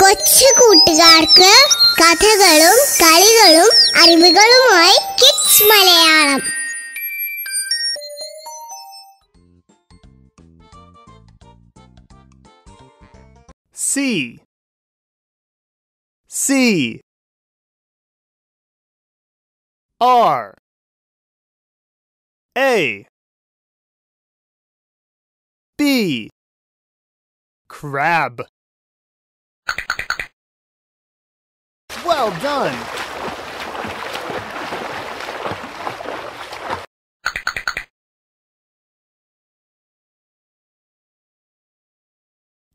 കൊച്ച കൂട്ടുകാര് കഥകളും കളികളും അറിവുകളുമായി kids Malayalam C C R A B crab Well done.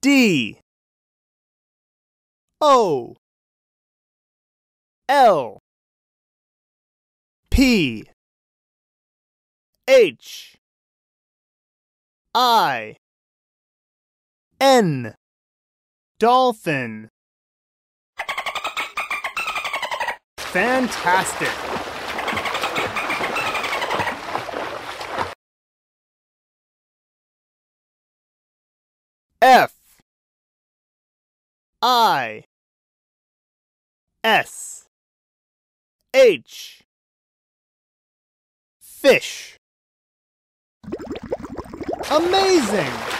D O L P H I N Dolphin Fantastic. F I S H Fish Amazing!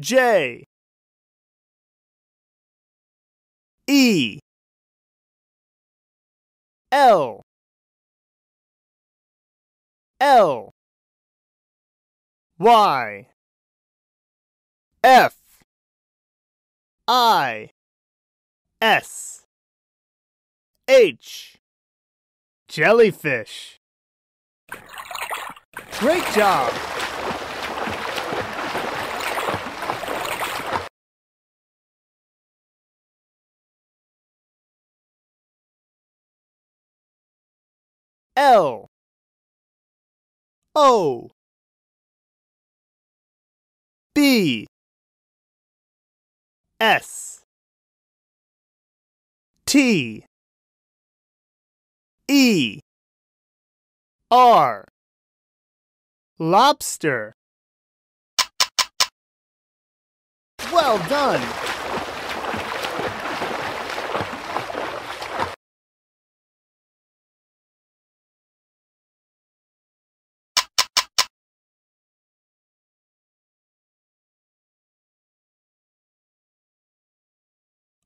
J E L L Y F I S H Jellyfish Great job! L O B S T E R Lobster Well done!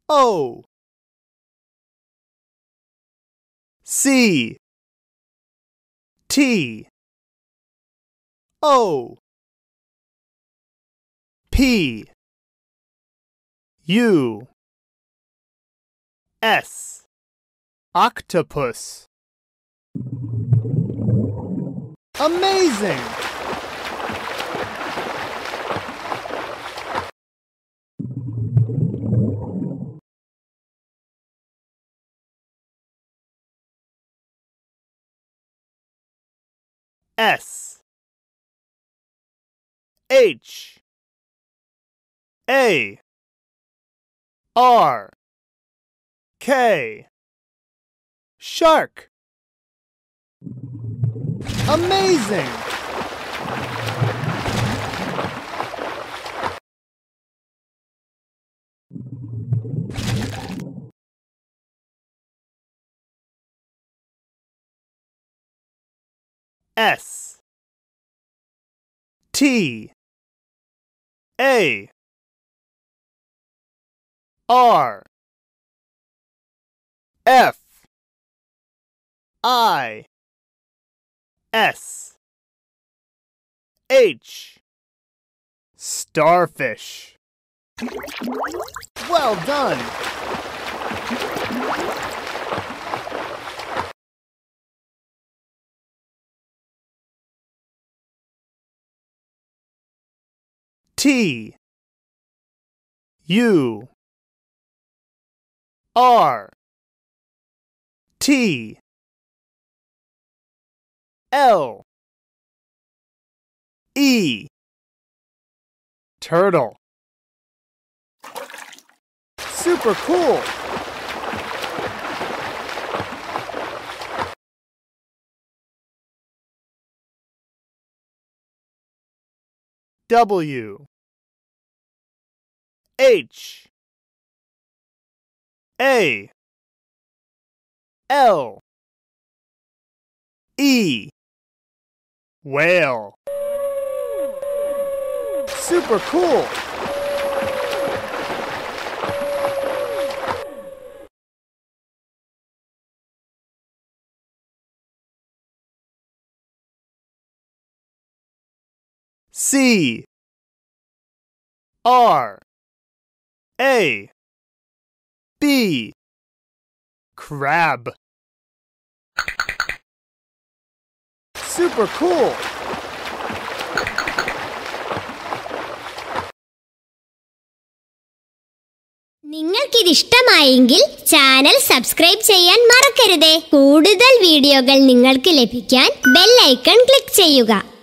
O C T O P U S Octopus Amazing! S H A R K Shark Amazing! S T A R F I S H Starfish. Well done! T U R T L E Turtle Super cool! W H A L E Whale Super cool! C R A B Crab Super cool! നിങ്ങൾക്കിത് ഇഷ്ടമായെങ്കിൽ channel subscribe ചെയ്യാൻ മറക്കരുത് കൂടുതൽ വീഡിയോകൾ നിങ്ങൾക്ക് ലഭിക്കാൻ bell icon click ചെയ്യുക